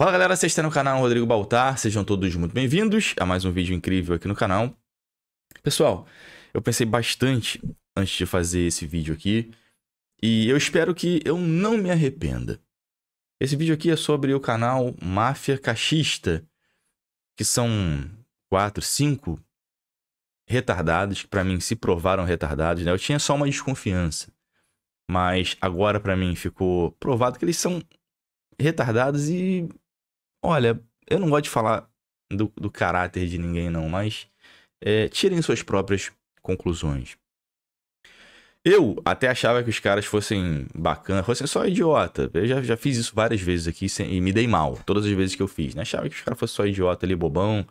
Fala galera, vocês estão no canal Rodrigo Baltar, sejam todos muito bem-vindos a mais um vídeo incrível aqui no canal. Pessoal, eu pensei bastante antes de fazer esse vídeo aqui e eu espero que eu não me arrependa. Esse vídeo aqui é sobre o canal Máfia Cachista, que são quatro, cinco retardados que para mim se provaram retardados, né? Eu tinha só uma desconfiança, mas agora para mim ficou provado que eles são retardados e Olha, eu não gosto de falar do, do caráter de ninguém, não, mas é, tirem suas próprias conclusões. Eu até achava que os caras fossem bacanas, fossem só idiota. Eu já, já fiz isso várias vezes aqui sem, e me dei mal, todas as vezes que eu fiz. Né? Achava que os caras fossem só idiota ali, bobão,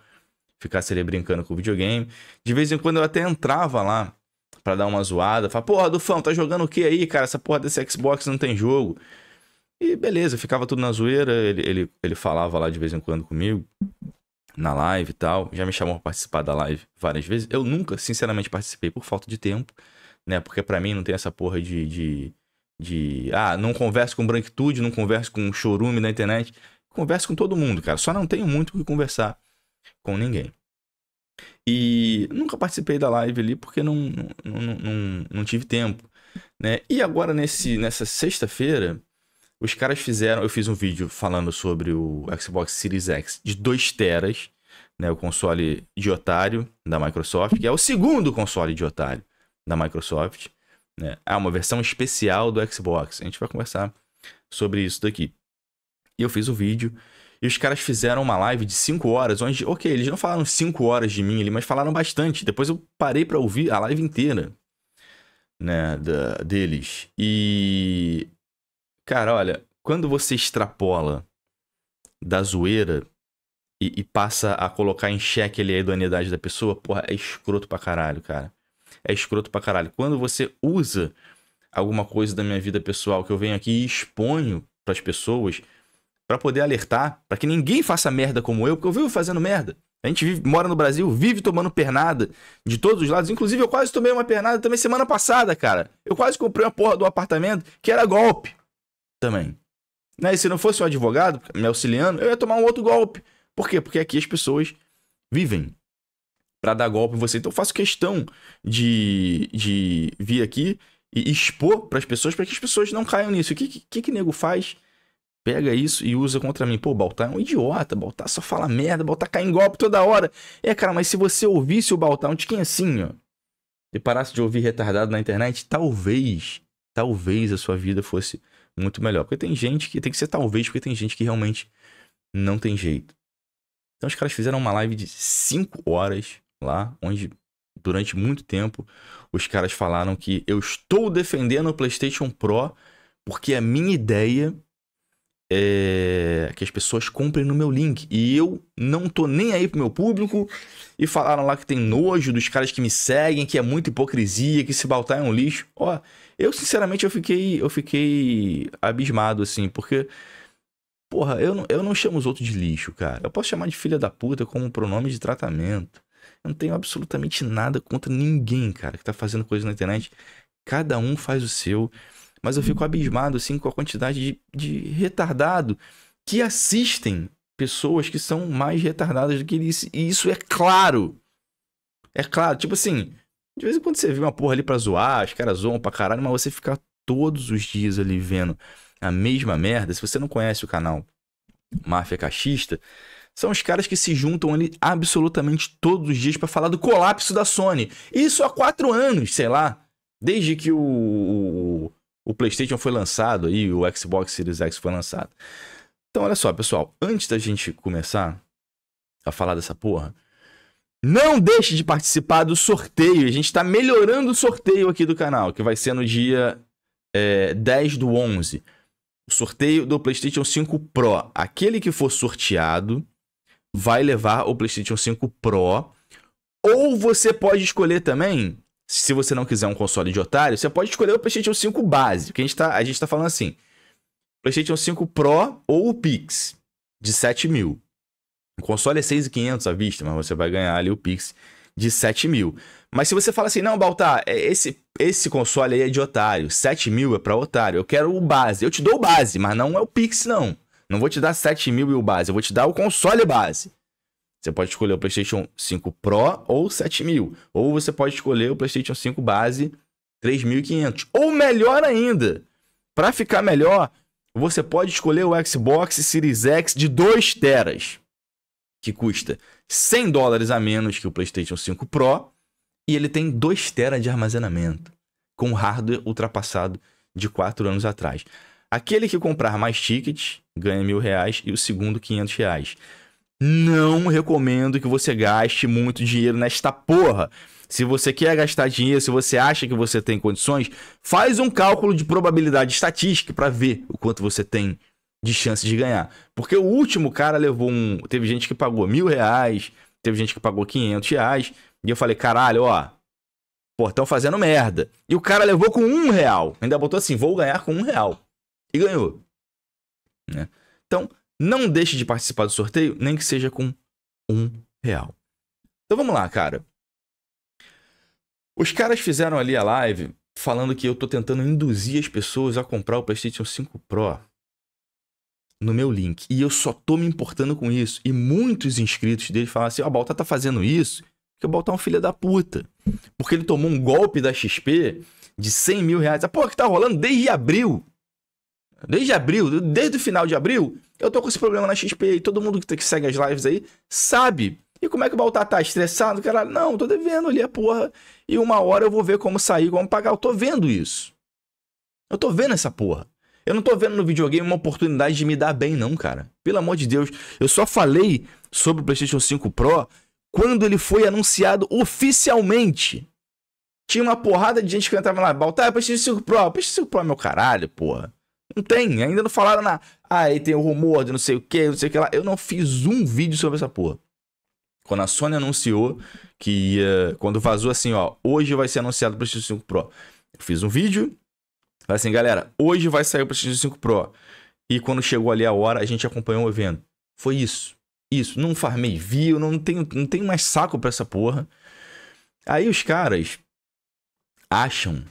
ficasse ali brincando com o videogame. De vez em quando eu até entrava lá para dar uma zoada. Fala porra, Dufão, tá jogando o que aí, cara? Essa porra desse Xbox não tem jogo. E beleza, ficava tudo na zoeira. Ele, ele, ele falava lá de vez em quando comigo, na live e tal. Já me chamou pra participar da live várias vezes. Eu nunca, sinceramente, participei por falta de tempo, né? Porque para mim não tem essa porra de, de, de. Ah, não converso com branquitude, não converso com chorume na internet. Converso com todo mundo, cara. Só não tenho muito o que conversar com ninguém. E nunca participei da live ali porque não, não, não, não, não tive tempo. Né? E agora, nesse, nessa sexta-feira, os caras fizeram. Eu fiz um vídeo falando sobre o Xbox Series X de 2 teras, né? O console de otário da Microsoft, que é o segundo console de otário da Microsoft. Né? é uma versão especial do Xbox. A gente vai conversar sobre isso daqui. E eu fiz o vídeo. E os caras fizeram uma live de 5 horas, onde, ok, eles não falaram 5 horas de mim ali, mas falaram bastante. Depois eu parei para ouvir a live inteira, né, da, deles. E Cara, olha, quando você extrapola da zoeira e, e, passa a colocar em xeque ali a idoneidade da pessoa, porra, é escroto pra caralho, cara. É escroto pra caralho. Quando você usa alguma coisa da minha vida pessoal que eu venho aqui e exponho pras pessoas para poder alertar, para que ninguém faça merda como eu, porque eu vivo fazendo merda. A gente vive, mora no Brasil, vive tomando pernada de todos os lados. Inclusive, eu quase tomei uma pernada também semana passada, cara. Eu quase comprei uma porra do apartamento que era golpe também. Né? E se não fosse um advogado me auxiliando, eu ia tomar um outro golpe. Por quê? Porque aqui as pessoas vivem para dar golpe em você. Então eu faço questão de, de vir aqui e expor para as pessoas para que as pessoas não caiam nisso. O que, que, que nego faz? Pega isso e usa contra mim. Pô, Baltar é um idiota, Baltar só fala merda, Baltar cai em golpe toda hora. É, cara, mas se você ouvisse o Baltar um tiquinho é assim, ó, e parasse de ouvir retardado na internet, talvez, talvez a sua vida fosse muito melhor. Porque tem gente que tem que ser talvez, porque tem gente que realmente não tem jeito. Então os caras fizeram uma live de 5 horas lá, onde durante muito tempo os caras falaram que eu estou defendendo o PlayStation Pro porque a é minha ideia é, que as pessoas comprem no meu link. E eu não tô nem aí pro meu público. E falaram lá que tem nojo dos caras que me seguem, que é muita hipocrisia, que se baltar é um lixo. Ó, eu sinceramente eu fiquei, eu fiquei abismado assim, porque porra, eu não, eu não chamo os outros de lixo, cara. Eu posso chamar de filha da puta como um pronome de tratamento. Eu não tenho absolutamente nada contra ninguém, cara, que tá fazendo coisa na internet. Cada um faz o seu mas eu fico abismado assim com a quantidade de, de retardado que assistem pessoas que são mais retardadas do que eles. E isso é claro. É claro, tipo assim, de vez em quando você vê uma porra ali pra zoar, os caras zoam pra caralho, mas você fica todos os dias ali vendo a mesma merda, se você não conhece o canal Máfia Cachista, são os caras que se juntam ali absolutamente todos os dias para falar do colapso da Sony. Isso há quatro anos, sei lá. Desde que o, o PlayStation foi lançado e o Xbox Series X foi lançado. Então, olha só, pessoal, antes da gente começar a falar dessa porra, não deixe de participar do sorteio. A gente está melhorando o sorteio aqui do canal, que vai ser no dia é, 10 do 11. O sorteio do PlayStation 5 Pro. Aquele que for sorteado vai levar o PlayStation 5 Pro. Ou você pode escolher também se você não quiser um console de otário, você pode escolher o PlayStation 5 base, que a gente tá, a gente tá falando assim, PlayStation 5 Pro ou o Pix, de 7 mil. O console é 6.500 à vista, mas você vai ganhar ali o Pix de 7 mil. Mas se você fala assim, não, Baltar, é, esse, esse console aí é de otário, 7 mil é pra otário, eu quero o base. Eu te dou o base, mas não é o Pix, não. Não vou te dar 7 mil e o base, eu vou te dar o console base. Você pode escolher o PlayStation 5 Pro ou 7000, ou você pode escolher o PlayStation 5 base 3500, ou melhor ainda, para ficar melhor, você pode escolher o Xbox Series X de 2 teras, que custa 100 dólares a menos que o PlayStation 5 Pro, e ele tem 2 teras de armazenamento, com hardware ultrapassado de 4 anos atrás. Aquele que comprar mais tickets ganha mil reais e o segundo 500 reais. Não recomendo que você gaste muito dinheiro nesta porra. Se você quer gastar dinheiro, se você acha que você tem condições, faz um cálculo de probabilidade estatística para ver o quanto você tem de chance de ganhar. Porque o último cara levou um. Teve gente que pagou mil reais, teve gente que pagou quinhentos reais. E eu falei, caralho, ó. Pô, tão fazendo merda. E o cara levou com um real. Ainda botou assim, vou ganhar com um real. E ganhou. Né? Então, não deixe de participar do sorteio, nem que seja com um real. Então vamos lá, cara. Os caras fizeram ali a live falando que eu tô tentando induzir as pessoas a comprar o PlayStation 5 Pro no meu link. E eu só tô me importando com isso. E muitos inscritos dele falaram assim: ó, oh, Baltar tá fazendo isso porque o Baltar é um filho da puta. Porque ele tomou um golpe da XP de 100 mil reais. A ah, porra que tá rolando desde abril. Desde abril, desde o final de abril, eu tô com esse problema na XP e todo mundo que segue as lives aí sabe. E como é que o Baltar tá estressado? Cara, não, tô devendo ali a porra. E uma hora eu vou ver como sair, como pagar. Eu tô vendo isso. Eu tô vendo essa porra. Eu não tô vendo no videogame uma oportunidade de me dar bem, não, cara. Pelo amor de Deus. Eu só falei sobre o PlayStation 5 Pro quando ele foi anunciado oficialmente. Tinha uma porrada de gente que entrava lá, Baltar, é PlayStation 5 Pro. É PlayStation 5 Pro, meu caralho, porra. Não tem, ainda não falaram na. Ah, aí tem o rumor de não sei o que, não sei o que lá. Eu não fiz um vídeo sobre essa porra. Quando a Sony anunciou que ia. Quando vazou assim, ó, hoje vai ser anunciado o PlayStation 5 Pro. Eu fiz um vídeo. Falei assim, galera, hoje vai sair o PlayStation 5 Pro. E quando chegou ali a hora, a gente acompanhou o evento. Foi isso. Isso. Não farmei view, não tenho, não tenho mais saco pra essa porra. Aí os caras acham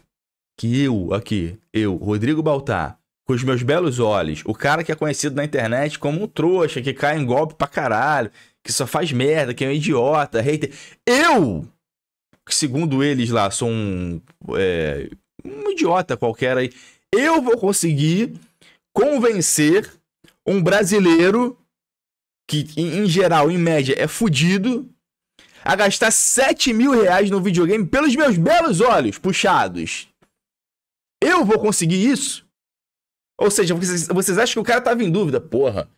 que eu aqui, eu, Rodrigo Baltar, com os meus belos olhos, o cara que é conhecido na internet como um trouxa, que cai em golpe pra caralho, que só faz merda, que é um idiota, hater. Eu, que segundo eles lá, sou um, é, um idiota qualquer aí, eu vou conseguir convencer um brasileiro que, em geral, em média, é fudido, a gastar 7 mil reais no videogame pelos meus belos olhos puxados. Eu vou conseguir isso? Ou seja, vocês, vocês acham que o cara tava em dúvida? Porra,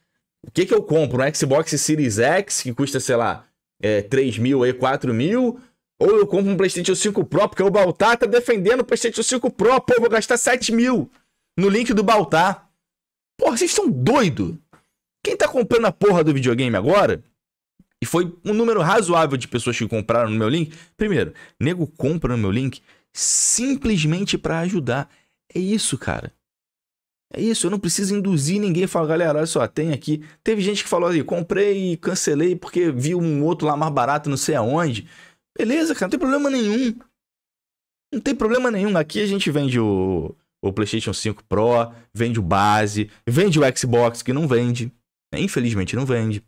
o que que eu compro? Um Xbox Series X que custa, sei lá, é, 3 mil aí, 4 mil? Ou eu compro um PlayStation 5 Pro? Porque o Baltar tá defendendo o PlayStation 5 Pro. Pô, vou gastar 7 mil no link do Baltar. Porra, vocês estão doido? Quem tá comprando a porra do videogame agora? E foi um número razoável de pessoas que compraram no meu link. Primeiro, nego compra no meu link simplesmente para ajudar. É isso, cara. É isso, eu não preciso induzir ninguém e falar, galera, olha só, tem aqui. Teve gente que falou ali, comprei e cancelei porque vi um outro lá mais barato, não sei aonde. Beleza, cara, não tem problema nenhum. Não tem problema nenhum. Aqui a gente vende o, o PlayStation 5 Pro, vende o base, vende o Xbox, que não vende. Né? Infelizmente não vende.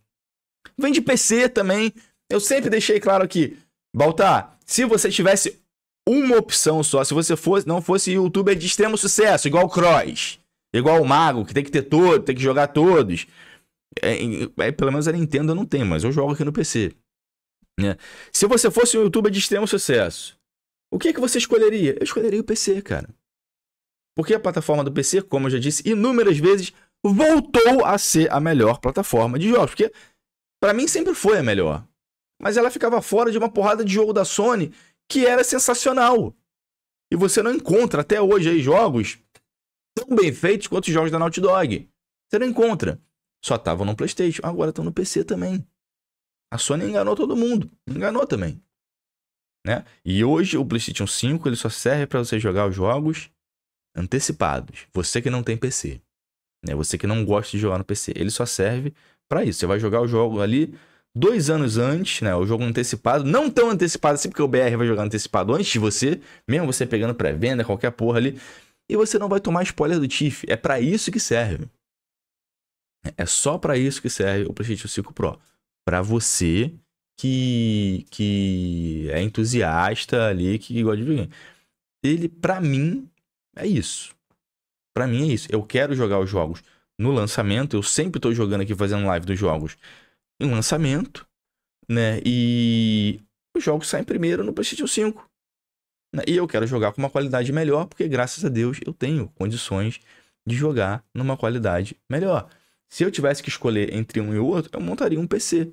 Vende PC também. Eu sempre deixei claro aqui, Baltar, se você tivesse uma opção só, se você fosse, não fosse youtuber é de extremo sucesso, igual o Cross Igual o Mago, que tem que ter todo, tem que jogar todos. É, é, pelo menos a Nintendo não tem, mas eu jogo aqui no PC. Né? Se você fosse um youtuber de extremo sucesso, o que, é que você escolheria? Eu escolheria o PC, cara. Porque a plataforma do PC, como eu já disse inúmeras vezes, voltou a ser a melhor plataforma de jogos. Porque para mim sempre foi a melhor. Mas ela ficava fora de uma porrada de jogo da Sony que era sensacional. E você não encontra até hoje aí jogos tão bem feitos quanto os jogos da Naughty Dog. Você não encontra. Só estavam no PlayStation, agora estão no PC também. A Sony enganou todo mundo, enganou também. Né? E hoje o PlayStation 5 ele só serve para você jogar os jogos antecipados. Você que não tem PC, né? Você que não gosta de jogar no PC, ele só serve para isso. Você vai jogar o jogo ali dois anos antes, né? O jogo antecipado, não tão antecipado assim porque o BR vai jogar antecipado antes de você, mesmo você pegando pré-venda, qualquer porra ali e você não vai tomar spoiler do Tiff. É para isso que serve. É só para isso que serve o PlayStation 5 Pro. Para você que que é entusiasta ali, que gosta de videogame. Ele para mim é isso. Para mim é isso. Eu quero jogar os jogos no lançamento, eu sempre estou jogando aqui fazendo live dos jogos em lançamento, né? E os jogos saem primeiro no PlayStation 5. Né? E eu quero jogar com uma qualidade melhor, porque graças a Deus eu tenho condições de jogar numa qualidade melhor. Se eu tivesse que escolher entre um e outro, eu montaria um PC.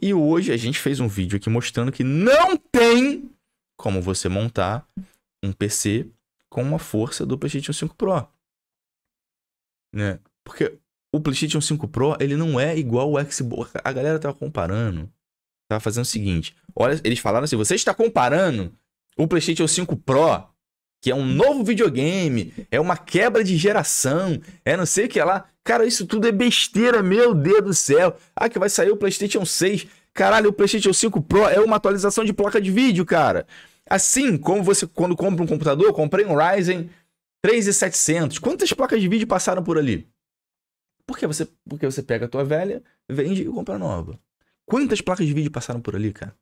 E hoje a gente fez um vídeo aqui mostrando que não tem como você montar um PC com uma força do PlayStation 5 Pro. Né? Porque o PlayStation 5 Pro, ele não é igual o Xbox. A galera tava comparando. Tava fazendo o seguinte, olha, eles falaram assim, você está comparando o PlayStation 5 Pro, que é um novo videogame, é uma quebra de geração, é não sei o que lá. Cara, isso tudo é besteira, meu Deus do céu. Ah, que vai sair o PlayStation 6. Caralho, o PlayStation 5 Pro é uma atualização de placa de vídeo, cara. Assim como você, quando compra um computador, comprei um Ryzen 3700. Quantas placas de vídeo passaram por ali? Porque você, porque você pega a tua velha, vende e compra nova. Quantas placas de vídeo passaram por ali, cara?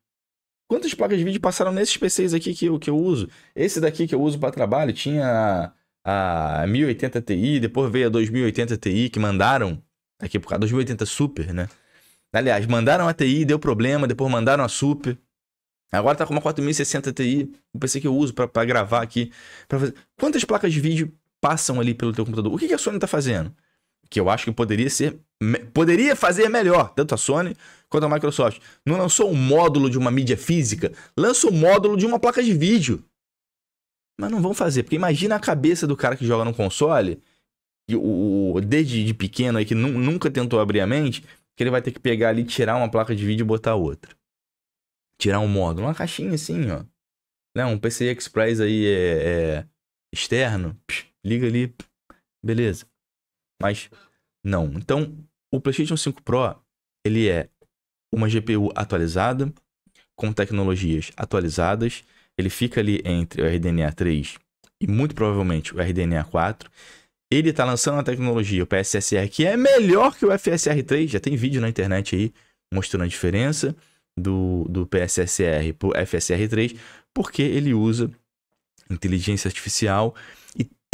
Quantas placas de vídeo passaram nesses PCs aqui que eu, que eu uso? Esse daqui que eu uso para trabalho tinha a, a 1080 Ti, depois veio a 2080 Ti que mandaram tá aqui por causa 2080 Super, né? Aliás, mandaram a Ti, deu problema, depois mandaram a Super. Agora tá com uma 4060 Ti, o PC que eu uso para gravar aqui, fazer. Quantas placas de vídeo passam ali pelo teu computador? O que, que a Sony tá fazendo? que eu acho que poderia ser poderia fazer melhor, tanto a Sony quanto a Microsoft. Não lançou um módulo de uma mídia física, lança um módulo de uma placa de vídeo. Mas não vão fazer, porque imagina a cabeça do cara que joga no console, o, desde de pequeno aí, que nunca tentou abrir a mente, que ele vai ter que pegar ali, tirar uma placa de vídeo e botar outra. Tirar um módulo, uma caixinha assim, ó. Né? Um PCI Express aí é, é externo, psh, liga ali, beleza mas não. Então, o PlayStation 5 Pro, ele é uma GPU atualizada, com tecnologias atualizadas, ele fica ali entre o RDNA 3 e muito provavelmente o RDNA 4. Ele está lançando a tecnologia, o PSSR, que é melhor que o FSR 3, já tem vídeo na internet aí mostrando a diferença do, do PSSR para o FSR3, porque ele usa inteligência artificial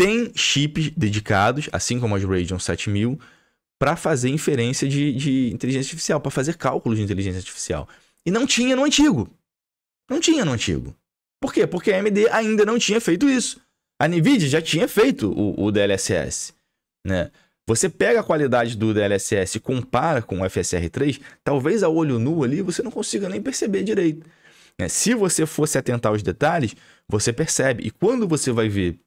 tem chips dedicados, assim como as Radeon 7000, para fazer inferência de, de inteligência artificial, para fazer cálculos de inteligência artificial. E não tinha no antigo. Não tinha no antigo. Por quê? Porque a AMD ainda não tinha feito isso. A NVIDIA já tinha feito o, o DLSS, né? Você pega a qualidade do DLSS e compara com o FSR3, talvez a olho nu ali você não consiga nem perceber direito. Né? Se você fosse atentar aos detalhes, você percebe. E quando você vai ver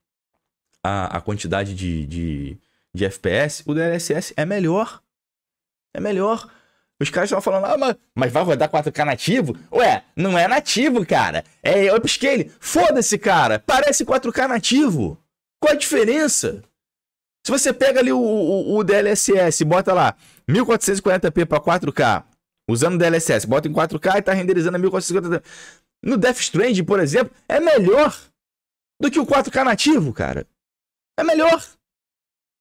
a, a quantidade de, de, de FPS, o DLSS é melhor. É melhor. Os caras estão falando, ah, mas, mas vai rodar 4K nativo? Ué, não é nativo, cara. É upscale. Foda-se, cara. Parece 4K nativo. Qual a diferença? Se você pega ali o, o, o DLSS e bota lá 1440p para 4K, usando DLSS, bota em 4K e tá renderizando a 1450p. No Death Strand, por exemplo, é melhor do que o 4K nativo, cara é melhor.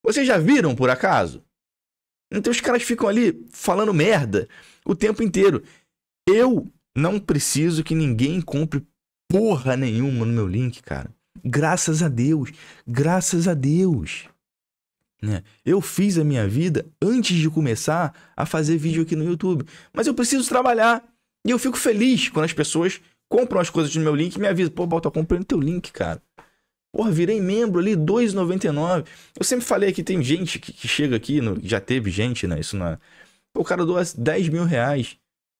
Vocês já viram, por acaso? Então os caras ficam ali falando merda o tempo inteiro. Eu não preciso que ninguém compre porra nenhuma no meu link, cara. Graças a Deus. Graças a Deus. Né? Eu fiz a minha vida antes de começar a fazer vídeo aqui no YouTube. Mas eu preciso trabalhar. E eu fico feliz quando as pessoas compram as coisas no meu link e me avisam: pô, Balta, comprei no teu link, cara. Porra, virei membro ali, 2,99. Eu sempre falei que tem gente que, que chega aqui, no, já teve gente, né? Isso não. É... O cara doa 10 mil reais.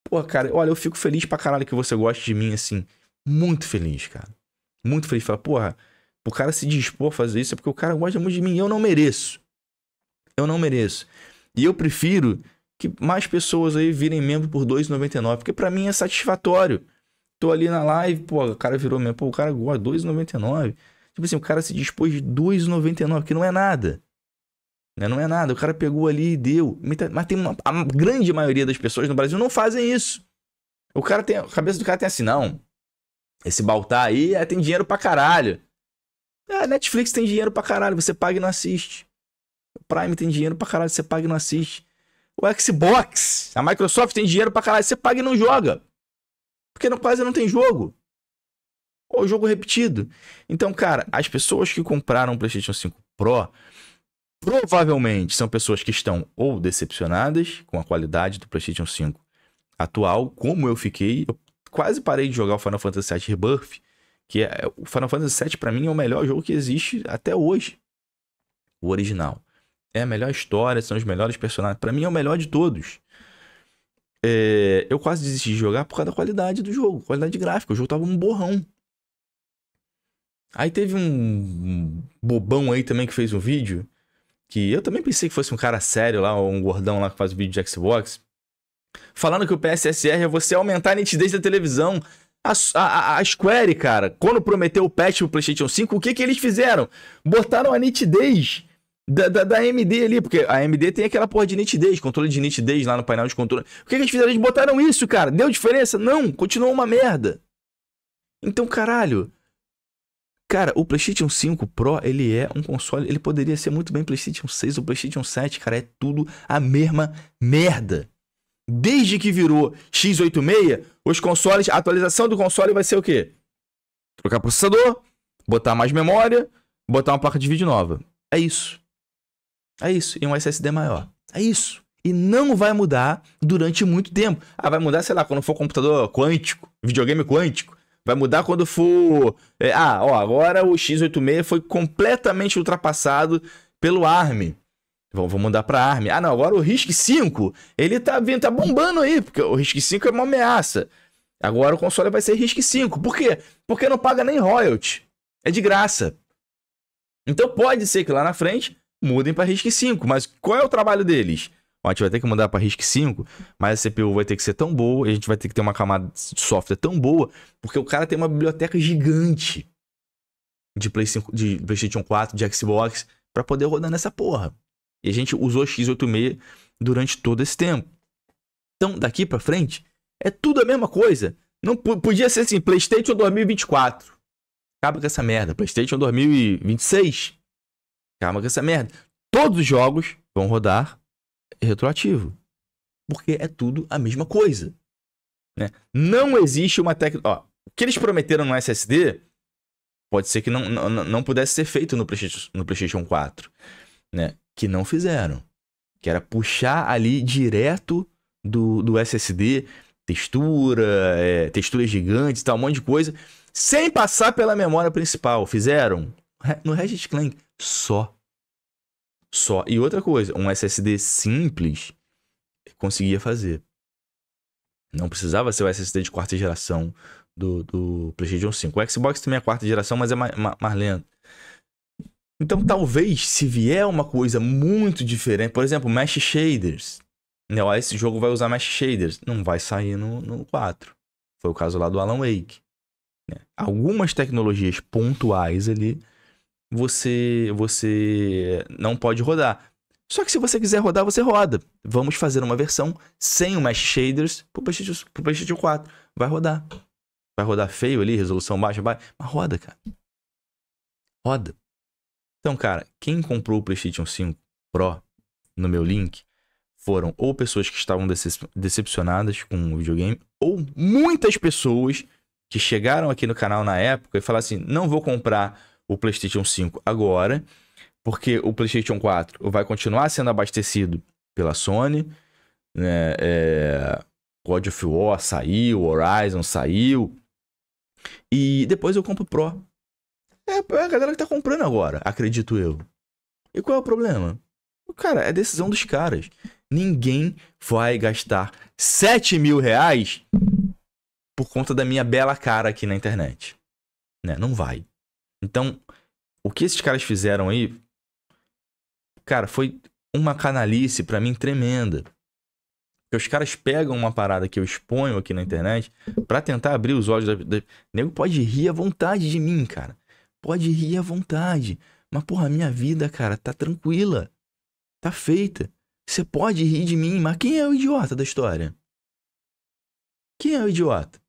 Pô, cara, olha, eu fico feliz pra caralho que você goste de mim, assim. Muito feliz, cara. Muito feliz. Fala, porra, o cara se dispor a fazer isso é porque o cara gosta muito de mim e eu não mereço. Eu não mereço. E eu prefiro que mais pessoas aí virem membro por 2,99, porque para mim é satisfatório. Tô ali na live, pô, o cara virou membro, pô, o cara gosta, 2,99. Tipo assim, o cara se dispôs de 2,99, que não é nada. Né? Não é nada. O cara pegou ali e deu. Mas tem uma, a grande maioria das pessoas no Brasil não fazem isso. O cara tem. A cabeça do cara tem assim, não. Esse Baltar aí é, tem dinheiro pra caralho. A é, Netflix tem dinheiro pra caralho, você paga e não assiste. O Prime tem dinheiro pra caralho, você paga e não assiste. O Xbox, a Microsoft tem dinheiro pra caralho, você paga e não joga. Porque não, quase não tem jogo ou jogo repetido. Então, cara, as pessoas que compraram o PlayStation 5 Pro provavelmente são pessoas que estão ou decepcionadas com a qualidade do PlayStation 5 atual, como eu fiquei. Eu quase parei de jogar o Final Fantasy VII Rebirth, que é, é, o Final Fantasy VII para mim é o melhor jogo que existe até hoje. O original. É a melhor história, são os melhores personagens. Para mim é o melhor de todos. É, eu quase desisti de jogar por causa da qualidade do jogo, qualidade gráfica. O jogo tava um borrão. Aí teve um bobão aí também que fez um vídeo. Que eu também pensei que fosse um cara sério lá, um gordão lá que faz vídeo de Xbox. Falando que o PSSR é você aumentar a nitidez da televisão. A, a, a, Square, cara, quando prometeu o patch pro PlayStation 5, o que que eles fizeram? Botaram a nitidez da, da, da, AMD ali, porque a AMD tem aquela porra de nitidez, controle de nitidez lá no painel de controle. O que que eles fizeram? Eles botaram isso, cara. Deu diferença? Não, continuou uma merda. Então, caralho, cara, o PlayStation 5 Pro, ele é um console, ele poderia ser muito bem PlayStation 6 ou PlayStation 7, cara, é tudo a mesma merda. Desde que virou x86, os consoles, a atualização do console vai ser o quê? Trocar processador, botar mais memória, botar uma placa de vídeo nova. É isso. É isso. E um SSD maior. É isso. E não vai mudar durante muito tempo. Ah, vai mudar, sei lá, quando for computador quântico, videogame quântico. Vai mudar quando for. É, ah, ó, agora o X86 foi completamente ultrapassado pelo ARM. Vamos, mudar para ARM. Ah, não, agora o RISC 5, ele tá vindo, tá bombando aí, porque o RISC 5 é uma ameaça. Agora o console vai ser RISC 5. Por quê? Porque não paga nem royalty. É de graça. Então pode ser que lá na frente mudem para RISC 5, mas qual é o trabalho deles? a gente vai ter que mandar para RISC 5, mas a CPU vai ter que ser tão boa, a gente vai ter que ter uma camada de software tão boa, porque o cara tem uma biblioteca gigante de, Play 5, de PlayStation 4, de Xbox, para poder rodar nessa porra. E a gente usou x86 durante todo esse tempo. Então, daqui para frente, é tudo a mesma coisa. Não podia ser assim, PlayStation 2024. Acaba com essa merda. PlayStation 2026. Acaba com essa merda. Todos os jogos vão rodar retroativo. Porque é tudo a mesma coisa. Né? Não existe uma técnica. O que eles prometeram no SSD pode ser que não, não, não pudesse ser feito no PlayStation, no PlayStation 4. Né? Que não fizeram. Que era puxar ali direto do, do SSD textura, é, texturas gigantes tal, um monte de coisa, sem passar pela memória principal. Fizeram no Ratchet Clank só. Só. E outra coisa, um SSD simples conseguia fazer. Não precisava ser o SSD de quarta geração do, do PlayStation 5. O Xbox também é quarta geração, mas é mais, mais lento. Então, talvez, se vier uma coisa muito diferente, por exemplo, Mesh Shaders. Né? Esse jogo vai usar Mesh Shaders. Não vai sair no, no 4. Foi o caso lá do Alan Wake. Né? Algumas tecnologias pontuais ali você, você não pode rodar. Só que se você quiser rodar, você roda. Vamos fazer uma versão sem o Mesh Shaders pro PlayStation, PlayStation 4. Vai rodar. Vai rodar feio ali, resolução baixa, baixa. Mas roda, cara. Roda. Então, cara, quem comprou o PlayStation 5 Pro no meu link foram ou pessoas que estavam decep decepcionadas com o videogame, ou muitas pessoas que chegaram aqui no canal na época e falaram assim: não vou comprar o PlayStation 5 agora, porque o PlayStation 4 vai continuar sendo abastecido pela Sony, né? É... God of War saiu, Horizon saiu. E depois eu compro o Pro. É, é a galera que tá comprando agora, acredito eu. E qual é o problema? Cara, é decisão dos caras. Ninguém vai gastar 7 mil reais por conta da minha bela cara aqui na internet. Né? Não vai. Então, o que esses caras fizeram aí, cara, foi uma canalice para mim tremenda. Porque os caras pegam uma parada que eu exponho aqui na internet para tentar abrir os olhos da, da... Nego pode rir à vontade de mim, cara. Pode rir à vontade. Mas, porra, a minha vida, cara, tá tranquila. Tá feita. Você pode rir de mim, mas quem é o idiota da história? Quem é o idiota?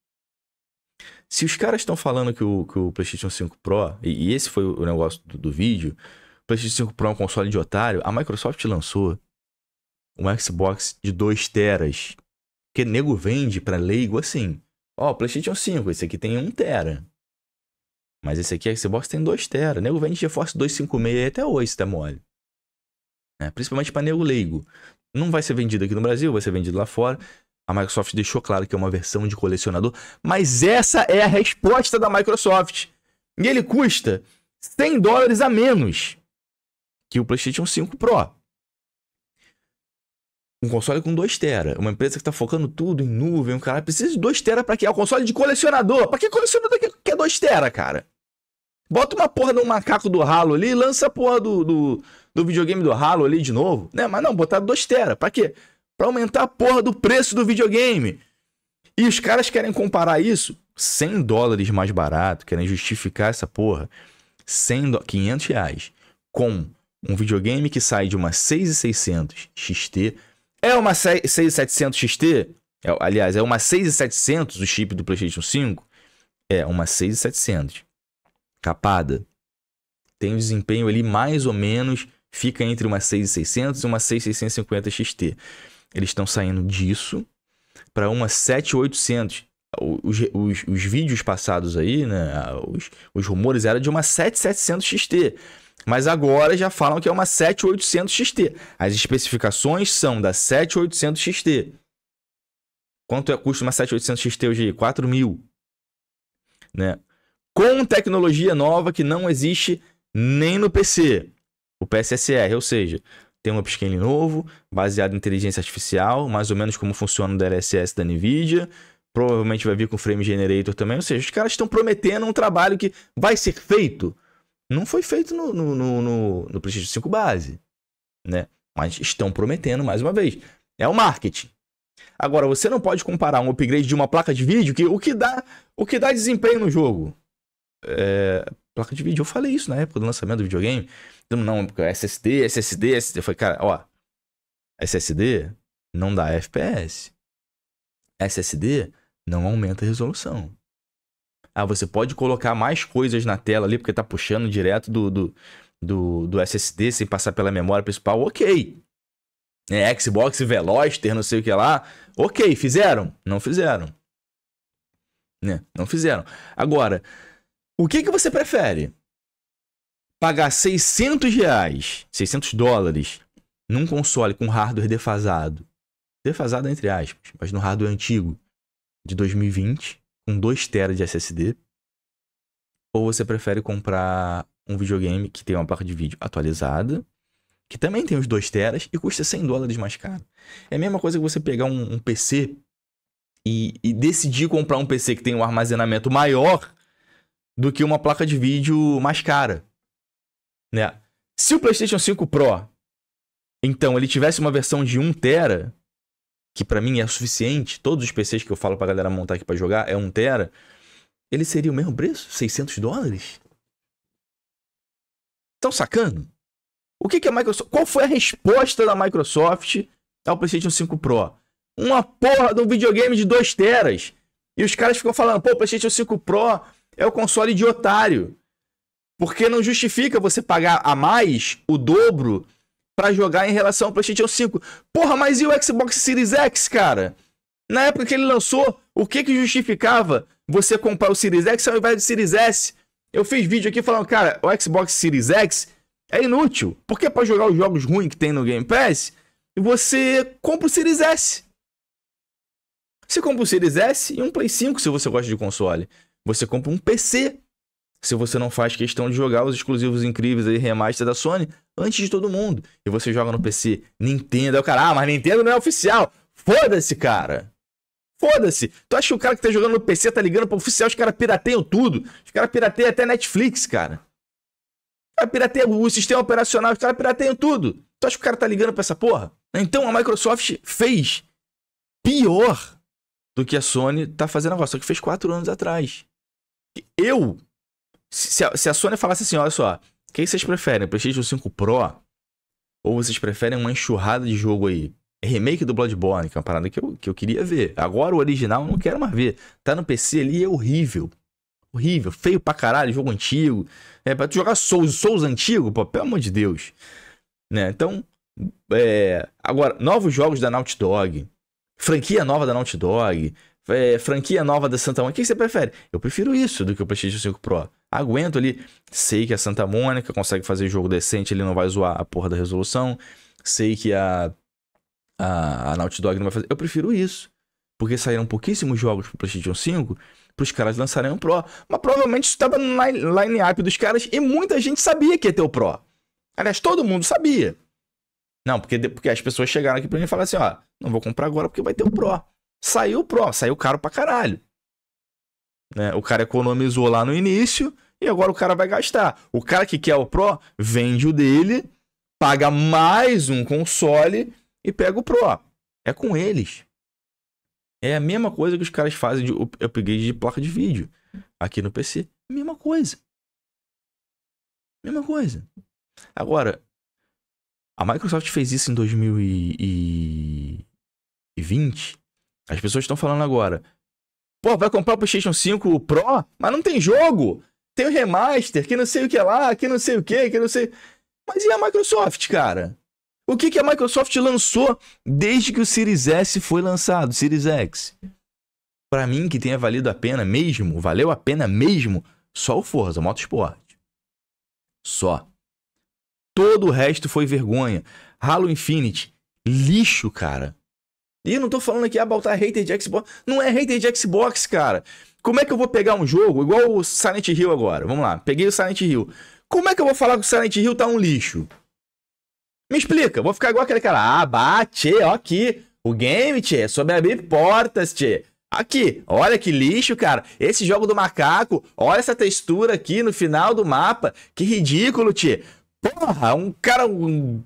Se os caras estão falando que o, que o PlayStation 5 Pro, e, e esse foi o negócio do, do vídeo, o PlayStation 5 Pro é um console de otário, a Microsoft lançou um Xbox de 2 teras. Que nego vende pra leigo assim. Ó, oh, PlayStation 5, esse aqui tem 1 tera. Mas esse aqui, Xbox, tem 2 tera. Nego vende GeForce 256 até hoje, se tá mole. É, principalmente pra nego leigo. Não vai ser vendido aqui no Brasil, vai ser vendido lá fora. A Microsoft deixou claro que é uma versão de colecionador, mas essa é a resposta da Microsoft. E ele custa 100 dólares a menos que o PlayStation 5 Pro. Um console com 2 tera, uma empresa que está focando tudo em nuvem, um cara precisa de 2 tera para quê? É um console de colecionador. Para que colecionador que é 2 tera, cara? Bota uma porra de um macaco do ralo ali, e lança a porra do, do, do videogame do ralo ali de novo, né? Mas não, botar 2 tera, para quê? para aumentar a porra do preço do videogame. E os caras querem comparar isso 100 dólares mais barato, querem justificar essa porra 100 do... 500 reais com um videogame que sai de uma 6600 XT. É uma 6700 XT? É, aliás, é uma 6700 o chip do PlayStation 5? É uma 6700. Capada. Tem um desempenho ali mais ou menos, fica entre uma 6600 e uma 6650 XT. Eles estão saindo disso para uma 7800. Os, os, os vídeos passados aí, né? Os, os rumores eram de uma 7700 XT. Mas agora já falam que é uma 7800 XT. As especificações são da 7800 XT. Quanto é custo uma 7800 XT hoje? 4 mil. Né? Com tecnologia nova que não existe nem no PC. O PSSR, ou seja, tem um upscaling novo, baseado em inteligência artificial, mais ou menos como funciona o DLSS da NVIDIA. Provavelmente vai vir com frame generator também. Ou seja, os caras estão prometendo um trabalho que vai ser feito. Não foi feito no, no, no, no, no PlayStation 5 base, né? Mas estão prometendo mais uma vez. É o marketing. Agora, você não pode comparar um upgrade de uma placa de vídeo que o que dá, o que dá desempenho no jogo. É, placa de vídeo. Eu falei isso na época do lançamento do videogame. Não, é SSD, SSD, SSD. Eu falei, cara, ó, SSD não dá FPS. SSD não aumenta a resolução. Ah, você pode colocar mais coisas na tela ali, porque tá puxando direto do, do, do, do SSD sem passar pela memória principal. Ok. É, Xbox Veloster, não sei o que lá. Ok, fizeram? Não fizeram. Né? Não fizeram. Agora, o que, que você prefere? Pagar 600 reais, 600 dólares, num console com hardware defasado. Defasado entre aspas, mas no hardware antigo de 2020, com 2 TB de SSD. Ou você prefere comprar um videogame que tem uma placa de vídeo atualizada, que também tem os 2 teras e custa 100 dólares mais caro. É a mesma coisa que você pegar um, um PC e, e, decidir comprar um PC que tem um armazenamento maior do que uma placa de vídeo mais cara, né? Se o PlayStation 5 Pro, então, ele tivesse uma versão de 1 tera, que para mim é suficiente, todos os PCs que eu falo pra galera montar aqui para jogar é 1 tera, ele seria o mesmo preço, 600 dólares? Estão sacando? O que, que a Microsoft. Qual foi a resposta da Microsoft ao PlayStation 5 Pro? Uma porra de um videogame de 2 teras. E os caras ficam falando, pô, o PlayStation 5 Pro é o console de otário. Porque não justifica você pagar a mais, o dobro, para jogar em relação ao PlayStation 5. Porra, mas e o Xbox Series X, cara? Na época que ele lançou, o que que justificava você comprar o Series X ao invés do Series S? Eu fiz vídeo aqui falando, cara, o Xbox Series X é inútil. Porque para jogar os jogos ruins que tem no Game Pass, você compra o Series S. Você compra o Series S e um Play 5 se você gosta de console. Você compra um PC se você não faz questão de jogar os exclusivos incríveis aí, remaster da Sony, antes de todo mundo. E você joga no PC, Nintendo, é o cara, ah, mas Nintendo não é oficial. Foda-se, cara. Foda-se. Tu acha que o cara que tá jogando no PC tá ligando pro oficial, os caras pirateiam tudo. Os caras pirateiam até Netflix, cara. Os caras pirateiam o sistema operacional, os caras pirateiam tudo. Tu acha que o cara tá ligando pra essa porra? Então a Microsoft fez pior do que a Sony tá fazendo agora, só que fez quatro anos atrás. Eu, se a, se a Sony falasse assim, olha só, o que vocês preferem, PlayStation 5 Pro? Ou vocês preferem uma enxurrada de jogo aí? É remake do Bloodborne, que é uma parada que eu, que eu queria ver. Agora o original eu não quero mais ver. Tá no PC ali, é horrível. Horrível, feio pra caralho, jogo antigo. É pra tu jogar Souls, Souls antigo, pô, pelo amor de Deus. Né? Então, é... agora, novos jogos da Naughty Dog, franquia nova da Naughty Dog, é, franquia nova da Santa Mônica. O que você prefere? Eu prefiro isso do que o PlayStation 5 Pro. Aguento ali, sei que a Santa Mônica consegue fazer jogo decente, ele não vai zoar a porra da resolução. Sei que a, a, a Naughty Dog não vai fazer. Eu prefiro isso. Porque saíram pouquíssimos jogos pro PlayStation 5 pros caras lançarem um Pro. Mas provavelmente isso tava tá no line-up dos caras e muita gente sabia que ia ter o Pro. Aliás, todo mundo sabia. Não, porque, porque as pessoas chegaram aqui pra mim e falaram assim: ó, não vou comprar agora porque vai ter o Pro. Saiu pro, saiu caro pra caralho. Né? O cara economizou lá no início e agora o cara vai gastar. O cara que quer o Pro vende o dele, paga mais um console e pega o Pro. É com eles. É a mesma coisa que os caras fazem de upgrade de placa de vídeo aqui no PC. Mesma coisa. Mesma coisa. Agora, a Microsoft fez isso em 2020 as pessoas estão falando agora. Pô, vai comprar o PlayStation 5 Pro? Mas não tem jogo! Tem o remaster, que não sei o que lá, que não sei o que, que não sei. Mas e a Microsoft, cara? O que, que a Microsoft lançou desde que o Series S foi lançado, Series X? Para mim, que tenha valido a pena mesmo, valeu a pena mesmo, só o Forza Motorsport. Só. Todo o resto foi vergonha. Halo Infinite, lixo, cara. E não tô falando aqui, ah, Baltar hater de Xbox. Não é hater de Xbox, cara. Como é que eu vou pegar um jogo igual o Silent Hill agora? Vamos lá, peguei o Silent Hill. Como é que eu vou falar que o Silent Hill tá um lixo? Me explica, vou ficar igual aquele cara. Ah, bate, ó aqui. O game, tchê, a abrir portas, tchê. Aqui, olha que lixo, cara. Esse jogo do macaco, olha essa textura aqui no final do mapa. Que ridículo, tchê. Porra, um cara. Um, um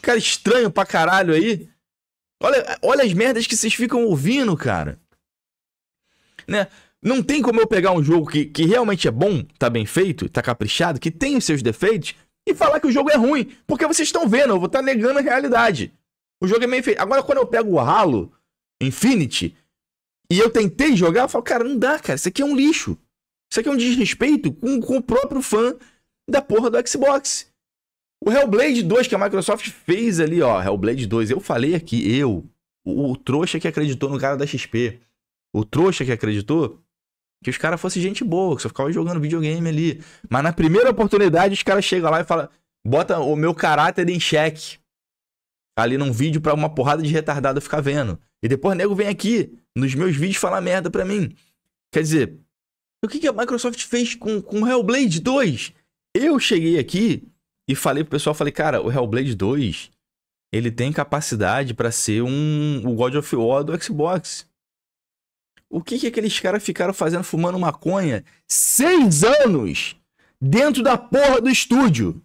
cara estranho pra caralho aí. Olha, olha as merdas que vocês ficam ouvindo, cara. Né? Não tem como eu pegar um jogo que, que realmente é bom, tá bem feito, tá caprichado, que tem os seus defeitos, e falar que o jogo é ruim. Porque vocês estão vendo, eu vou estar tá negando a realidade. O jogo é meio feito. Agora, quando eu pego o Halo Infinity e eu tentei jogar, eu falo, cara, não dá, cara. Isso aqui é um lixo. Isso aqui é um desrespeito com, com o próprio fã da porra do Xbox. O Hellblade 2 que a Microsoft fez ali, ó. Hellblade 2, eu falei aqui, eu, o, o trouxa que acreditou no cara da XP. O trouxa que acreditou que os caras fossem gente boa, que só ficava jogando videogame ali. Mas na primeira oportunidade, os caras chegam lá e falam: bota o meu caráter em xeque. Ali num vídeo pra uma porrada de retardado ficar vendo. E depois o nego vem aqui, nos meus vídeos, falar merda pra mim. Quer dizer, o que, que a Microsoft fez com, com Hellblade 2? Eu cheguei aqui e falei pro pessoal, falei, cara, o Hellblade 2, ele tem capacidade para ser um o God of War do Xbox. O que que aqueles caras ficaram fazendo fumando maconha seis anos dentro da porra do estúdio?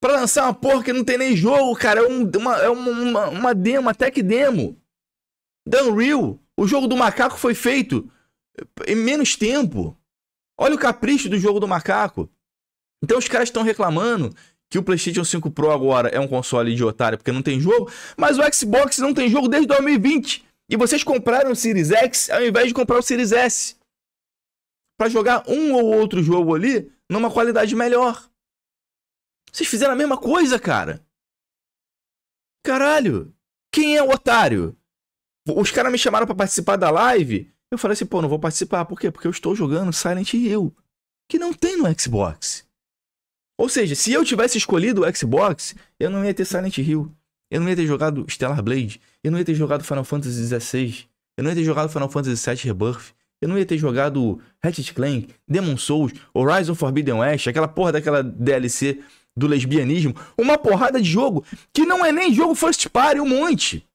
Pra lançar uma porra que não tem nem jogo, cara. É, um, uma, é uma, uma, uma demo, uma tech demo. Unreal. O jogo do macaco foi feito em menos tempo. Olha o capricho do jogo do macaco. Então os caras estão reclamando que o PlayStation 5 Pro agora é um console de otário porque não tem jogo, mas o Xbox não tem jogo desde 2020. E vocês compraram o Series X ao invés de comprar o Series S. Para jogar um ou outro jogo ali numa qualidade melhor. Vocês fizeram a mesma coisa, cara. Caralho. Quem é o otário? Os caras me chamaram para participar da live. Eu falei assim, pô, não vou participar. Por quê? Porque eu estou jogando Silent Hill. Que não tem no Xbox. Ou seja, se eu tivesse escolhido o Xbox, eu não ia ter Silent Hill. Eu não ia ter jogado Stellar Blade. Eu não ia ter jogado Final Fantasy XVI. Eu não ia ter jogado Final Fantasy VII Rebirth. Eu não ia ter jogado Ratchet Clank, Demon Souls, Horizon Forbidden West, aquela porra daquela DLC do lesbianismo. Uma porrada de jogo que não é nem jogo first party, um monte.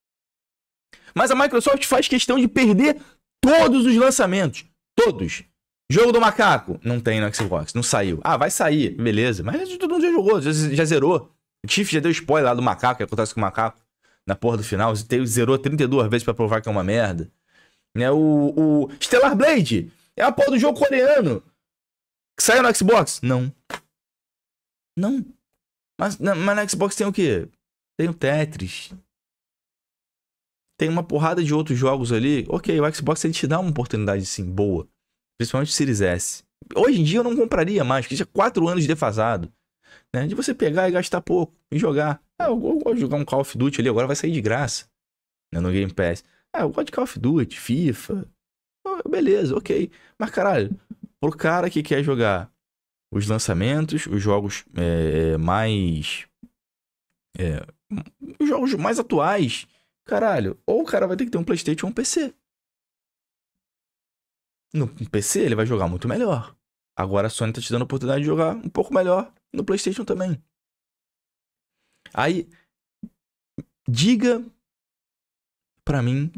Mas a Microsoft faz questão de perder todos os lançamentos. Todos. Jogo do macaco. Não tem no Xbox, não saiu. Ah, vai sair, beleza. Mas todo mundo já jogou, já, já zerou. O Tiff já deu spoiler lá do macaco, que acontece com o macaco na porra do final. Zerou 32 vezes para provar que é uma merda. Né? O, o Stellar Blade é a porra do jogo coreano que saiu no Xbox. Não. Não. Mas, mas na Xbox tem o quê? Tem o Tetris. Tem uma porrada de outros jogos ali. Ok, o Xbox ele te dá uma oportunidade, sim, boa. Principalmente o Series S. Hoje em dia eu não compraria mais, porque já é 4 anos defasado. Né? De você pegar e gastar pouco e jogar. Ah, eu, gosto de jogar um Call of Duty ali, agora vai sair de graça. Né? No Game Pass. Ah, eu gosto de Call of Duty, FIFA. Ah, beleza, ok. Mas caralho, pro cara que quer jogar os lançamentos, os jogos é, mais. É, os jogos mais atuais, caralho, ou o cara vai ter que ter um PlayStation ou um PC. No PC ele vai jogar muito melhor. Agora a Sony tá te dando a oportunidade de jogar um pouco melhor no PlayStation também. Aí, diga para mim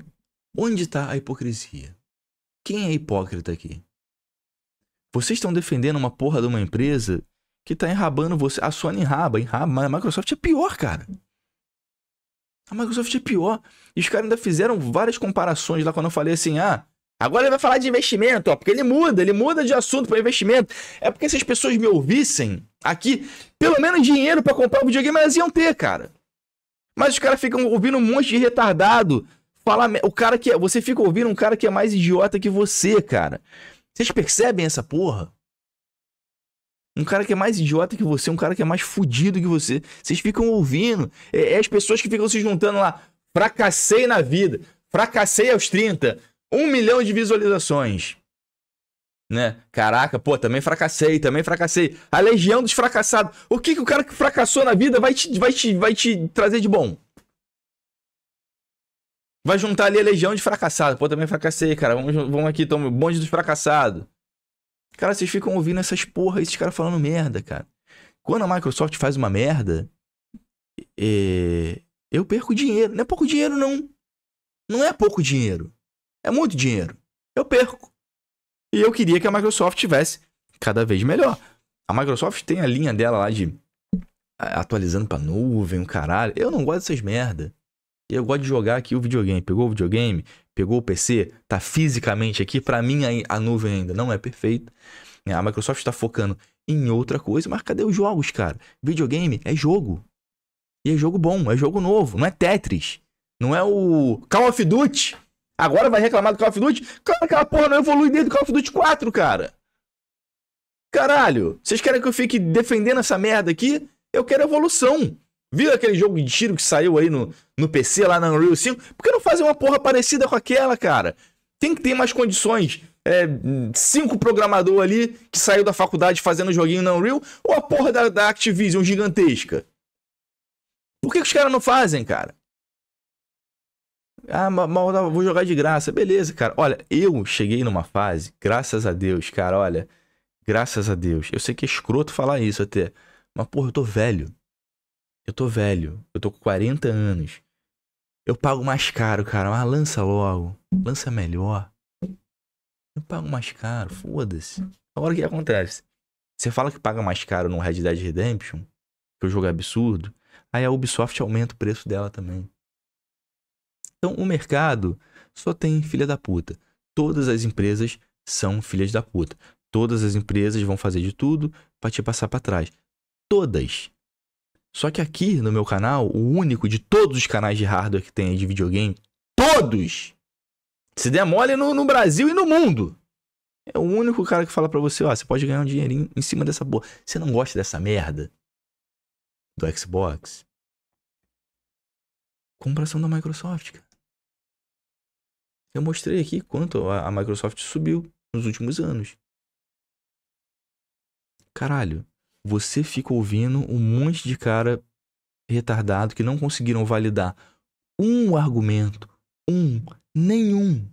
onde tá a hipocrisia. Quem é hipócrita aqui? Vocês estão defendendo uma porra de uma empresa que tá enrabando você. A Sony enraba, enraba, mas a Microsoft é pior, cara. A Microsoft é pior. E os caras ainda fizeram várias comparações lá quando eu falei assim: ah, Agora ele vai falar de investimento, ó, porque ele muda, ele muda de assunto para investimento. É porque se as pessoas me ouvissem aqui, pelo menos dinheiro para comprar o um videogame elas iam ter, cara. Mas os caras ficam ouvindo um monte de retardado falar, o cara que é, você fica ouvindo um cara que é mais idiota que você, cara. Vocês percebem essa porra? Um cara que é mais idiota que você, um cara que é mais fudido que você. Vocês ficam ouvindo. É, é as pessoas que ficam se juntando lá. Fracassei na vida. Fracassei aos 30 um milhão de visualizações. Né? Caraca, pô, também fracassei, também fracassei. A legião dos fracassados. O que, que o cara que fracassou na vida vai te, vai, te, vai te trazer de bom? Vai juntar ali a legião de fracassados. Pô, também fracassei, cara. Vamos, vamos aqui, toma bonde dos fracassados. Cara, vocês ficam ouvindo essas porra, esses caras falando merda, cara. Quando a Microsoft faz uma merda, é... eu perco dinheiro. Não é pouco dinheiro, não. Não é pouco dinheiro. É muito dinheiro. Eu perco. E eu queria que a Microsoft tivesse cada vez melhor. A Microsoft tem a linha dela lá de atualizando pra nuvem, o um caralho. Eu não gosto dessas merda. Eu gosto de jogar aqui o videogame. Pegou o videogame, pegou o PC, tá fisicamente aqui. Para mim, a nuvem ainda não é perfeita. É, a Microsoft está focando em outra coisa, mas cadê os jogos, cara? Videogame é jogo. E é jogo bom, é jogo novo, não é Tetris. Não é o Call of Duty. Agora vai reclamar do Call of Duty? que aquela porra não evolui desde o Call of Duty 4, cara. Caralho, vocês querem que eu fique defendendo essa merda aqui? Eu quero evolução. Viu aquele jogo de tiro que saiu aí no, no PC, lá na Unreal 5? Por que não fazer uma porra parecida com aquela, cara? Tem que ter mais condições. É, cinco programador ali que saiu da faculdade fazendo joguinho na Unreal ou a porra da, da Activision gigantesca? Por que, que os caras não fazem, cara? Ah, mal vou jogar de graça. Beleza, cara. Olha, eu cheguei numa fase, graças a Deus, cara, olha. Graças a Deus. Eu sei que é escroto falar isso até. Mas, porra, eu tô velho. Eu tô velho. Eu tô com 40 anos. Eu pago mais caro, cara. Mas ah, lança logo. Lança melhor. Eu pago mais caro. Foda-se. Agora o que acontece? Você fala que paga mais caro no Red Dead Redemption, que o jogo jogo é absurdo. Aí a Ubisoft aumenta o preço dela também. Então, o mercado só tem filha da puta. Todas as empresas são filhas da puta. Todas as empresas vão fazer de tudo para te passar para trás. Todas. Só que aqui no meu canal, o único de todos os canais de hardware que tem de videogame, todos! Se der mole no, no Brasil e no mundo. É o único cara que fala para você, ó, você pode ganhar um dinheirinho em cima dessa boa. Você não gosta dessa merda do Xbox? Compração da Microsoft, cara. Eu mostrei aqui quanto a, Microsoft subiu nos últimos anos. Caralho, você fica ouvindo um monte de cara retardado que não conseguiram validar um argumento, um, nenhum.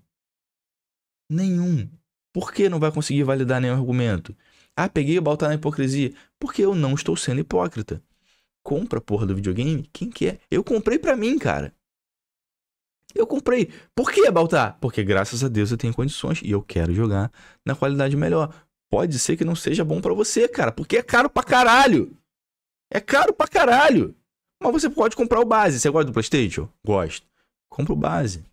Nenhum. Por que não vai conseguir validar nenhum argumento? Ah, peguei e baltar tá na hipocrisia. Porque eu não estou sendo hipócrita. Compra a porra do videogame quem quer. Eu comprei pra mim, cara. Eu comprei. Por que, Baltar? Porque graças a Deus eu tenho condições e eu quero jogar na qualidade melhor. Pode ser que não seja bom para você, cara, porque é caro pra caralho. É caro pra caralho. Mas você pode comprar o base. Você gosta do PlayStation? Gosto. Compra o base.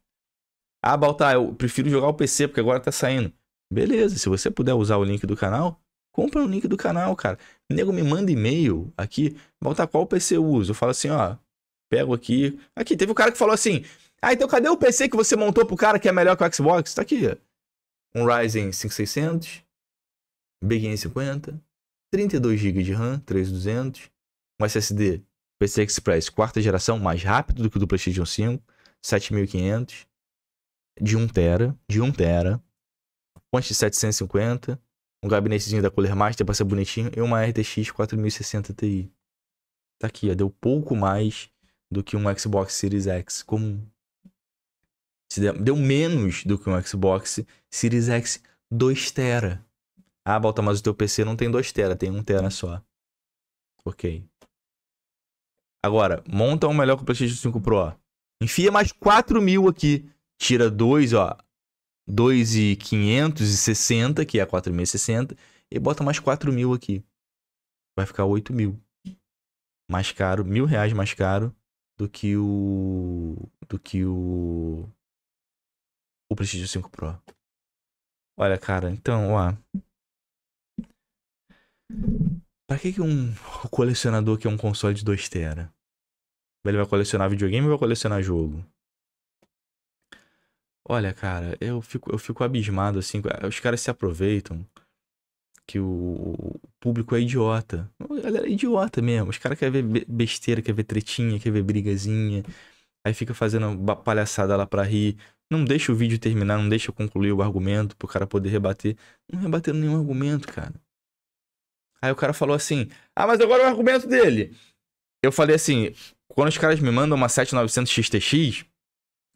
Ah, Baltar, eu prefiro jogar o PC porque agora tá saindo. Beleza, se você puder usar o link do canal, compra o link do canal, cara. O nego me manda e-mail aqui. Baltar, qual PC eu uso? Eu falo assim, ó. Pego aqui. Aqui, teve um cara que falou assim. Ah, então cadê o PC que você montou pro cara que é melhor que o Xbox? Tá aqui, Um Ryzen 5600, Big N50, 32 GB de RAM, 3200, um SSD PC Express quarta geração, mais rápido do que o do PlayStation 5, 7500, de 1 tera, de 1 tera, Ponte 750, um gabinetezinho da Cooler Master para ser bonitinho e uma RTX 4060 Ti. Tá aqui, ó, deu pouco mais do que um Xbox Series X comum. Deu menos do que um Xbox Series X 2 tera. Ah, Balta, mas o teu PC não tem 2 tera, tem 1 tera só. Ok. Agora, monta um melhor que o PlayStation 5 Pro. Enfia mais 4 mil aqui. Tira 2, ó. 2,560, que é 4.060. E bota mais 4 mil aqui. Vai ficar 8 mil. Mais caro, mil reais mais caro do que o. Do que o o Prestige 5 Pro. Olha, cara, então, ó. Pra que, que um colecionador que é um console de 2 tera, Ele vai colecionar videogame ou vai colecionar jogo? Olha, cara, eu fico, eu fico abismado, assim. Os caras se aproveitam que o, público é idiota. A galera é idiota mesmo. Os caras querem ver besteira, quer ver tretinha, quer ver brigazinha. Aí fica fazendo palhaçada lá pra rir. Não deixa o vídeo terminar, não deixa eu concluir o argumento pro cara poder rebater. Não rebateram nenhum argumento, cara. Aí o cara falou assim: Ah, mas agora é o argumento dele. Eu falei assim: quando os caras me mandam uma 7900 XTX,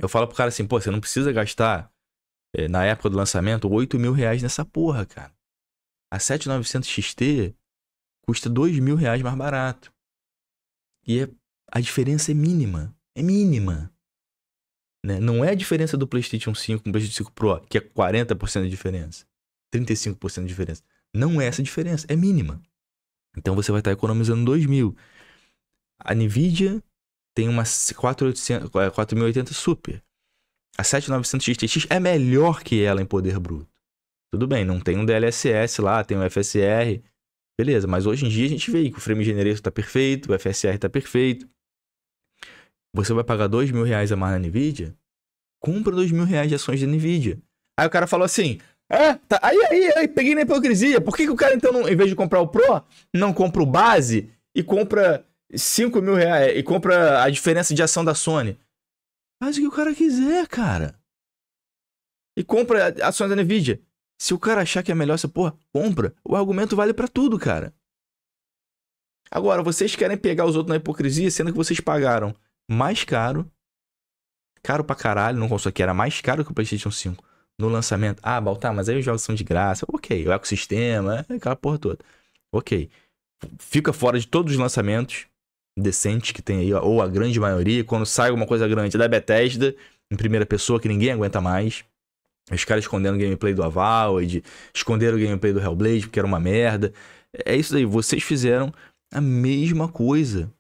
eu falo pro cara assim: pô, você não precisa gastar, eh, na época do lançamento, 8 mil reais nessa porra, cara. A 7900 XT custa 2 mil reais mais barato. E é, a diferença é mínima. É mínima. Né? Não é a diferença do PlayStation 5 com o PlayStation 5 Pro, que é 40% de diferença, 35% de diferença. Não é essa diferença, é mínima. Então você vai estar economizando 2 mil. A NVIDIA tem uma 4800, 4080 é, Super. A 7900 XTX é melhor que ela em poder bruto. Tudo bem, não tem um DLSS lá, tem um FSR. Beleza, mas hoje em dia a gente vê que o frame generation está perfeito, o FSR está perfeito. Você vai pagar dois mil reais a mais na Nvidia? Compra dois mil reais de ações da Nvidia. Aí o cara falou assim: é, tá. Aí, aí, aí, peguei na hipocrisia. Por que, que o cara, então, não, em vez de comprar o Pro, não compra o base e compra 5 mil reais e compra a diferença de ação da Sony? Faz o que o cara quiser, cara. E compra ações da Nvidia. Se o cara achar que é melhor essa porra, compra. O argumento vale para tudo, cara. Agora, vocês querem pegar os outros na hipocrisia, sendo que vocês pagaram mais caro. Caro pra caralho, não console que era mais caro que o PlayStation 5 no lançamento. Ah, Baltar, mas aí os jogos são de graça. Ok, o ecossistema, é aquela porra toda. Ok. Fica fora de todos os lançamentos decentes que tem aí, ou a grande maioria. Quando sai alguma coisa grande da Bethesda, em primeira pessoa, que ninguém aguenta mais. Os caras escondendo o gameplay do Avowed, esconderam o gameplay do Hellblade, porque era uma merda. É isso aí, vocês fizeram a mesma coisa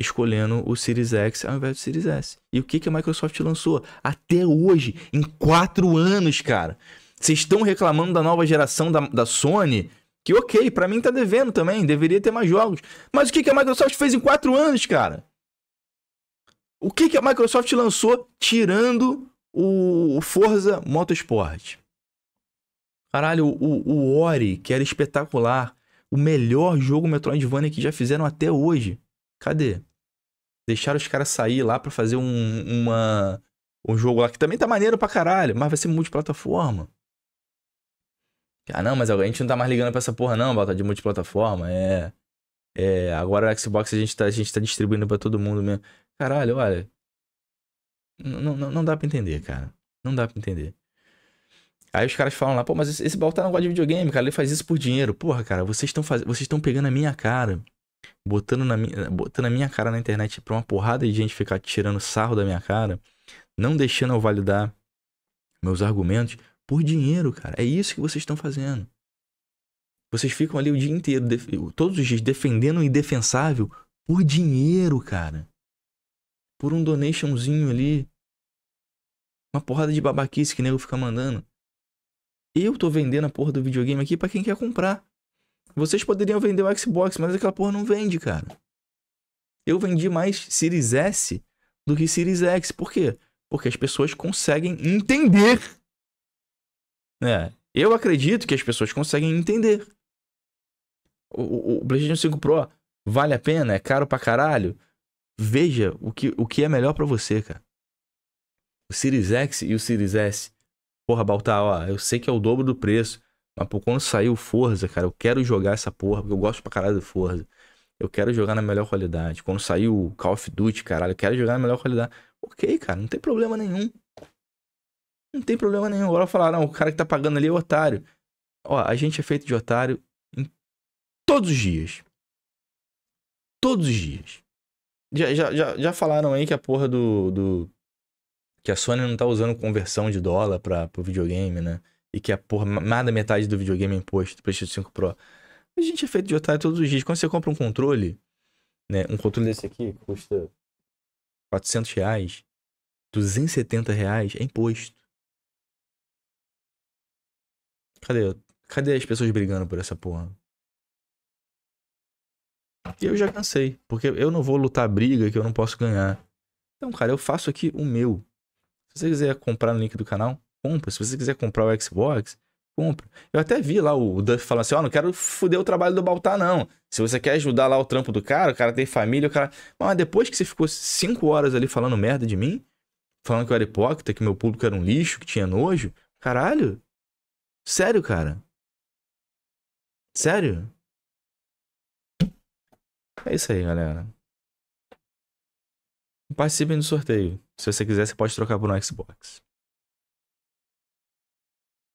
escolhendo o Series X ao invés do Series S. E o que, que a Microsoft lançou? Até hoje, em quatro anos, cara. Vocês estão reclamando da nova geração da, da Sony? Que ok, para mim tá devendo também, deveria ter mais jogos. Mas o que, que a Microsoft fez em quatro anos, cara? O que, que a Microsoft lançou tirando o Forza Motorsport? Caralho, o, o Ori, que era espetacular. O melhor jogo Metroidvania que já fizeram até hoje. Cadê? Deixaram os caras sair lá para fazer um, uma, um jogo lá que também tá maneiro pra caralho, mas vai ser multiplataforma. Ah, não, mas a gente não tá mais ligando pra essa porra, não, Balta, de multiplataforma. É. É. Agora o Xbox a gente tá, a gente tá distribuindo pra todo mundo mesmo. Caralho, olha. Não, não, dá pra entender, cara. Não dá pra entender. Aí os caras falam lá, pô, mas esse, esse Baltar não gosta de videogame, cara. Ele faz isso por dinheiro. Porra, cara, vocês estão faz... vocês estão pegando a minha cara botando na, minha, botando a minha cara na internet pra uma porrada de gente ficar tirando sarro da minha cara, não deixando eu validar meus argumentos por dinheiro, cara. É isso que vocês estão fazendo. Vocês ficam ali o dia inteiro, todos os dias, defendendo o indefensável por dinheiro, cara. Por um donationzinho ali. Uma porrada de babaquice que o nego fica mandando. Eu tô vendendo a porra do videogame aqui para quem quer comprar. Vocês poderiam vender o Xbox, mas aquela porra não vende, cara. Eu vendi mais Series S do que Series X. Por quê? Porque as pessoas conseguem entender. É, eu acredito que as pessoas conseguem entender. O, o, o, PlayStation 5 Pro vale a pena? É caro pra caralho? Veja o que, o que é melhor para você, cara. O Series X e o Series S. Porra, Baltar, ó, eu sei que é o dobro do preço. Mas por quando saiu o Forza, cara, eu quero jogar essa porra, porque eu gosto pra caralho do Forza. Eu quero jogar na melhor qualidade. Quando saiu o Call of Duty, caralho, eu quero jogar na melhor qualidade. Ok, cara, não tem problema nenhum. Não tem problema nenhum. Agora falaram o cara que tá pagando ali é otário. Ó, a gente é feito de otário em todos os dias. Todos os dias. Já, já, já, já falaram aí que a porra do, do. Que a Sony não tá usando conversão de dólar pra, pro videogame, né? e que é por mais da metade do videogame é imposto, do PlayStation 5 Pro. A gente é feito de otário todos os dias. Quando você compra um controle, né, um controle desse aqui que custa 400 reais, 270 reais é imposto. Cadê, cadê as pessoas brigando por essa porra? E eu já cansei, porque eu não vou lutar briga que eu não posso ganhar. Então, cara, eu faço aqui o meu. Se você quiser comprar no link do canal, compra. Se você quiser comprar o Xbox, compra. Eu até vi lá o Duff falando assim: ó, oh, não quero fuder o trabalho do Baltar, não. Se você quer ajudar lá o trampo do cara, o cara tem família, o cara. Mas depois que você ficou cinco horas ali falando merda de mim, falando que eu era hipócrita, que meu público era um lixo, que tinha nojo, caralho. Sério, cara. Sério? É isso aí, galera. Participem do sorteio. Se você quiser, você pode trocar por um Xbox.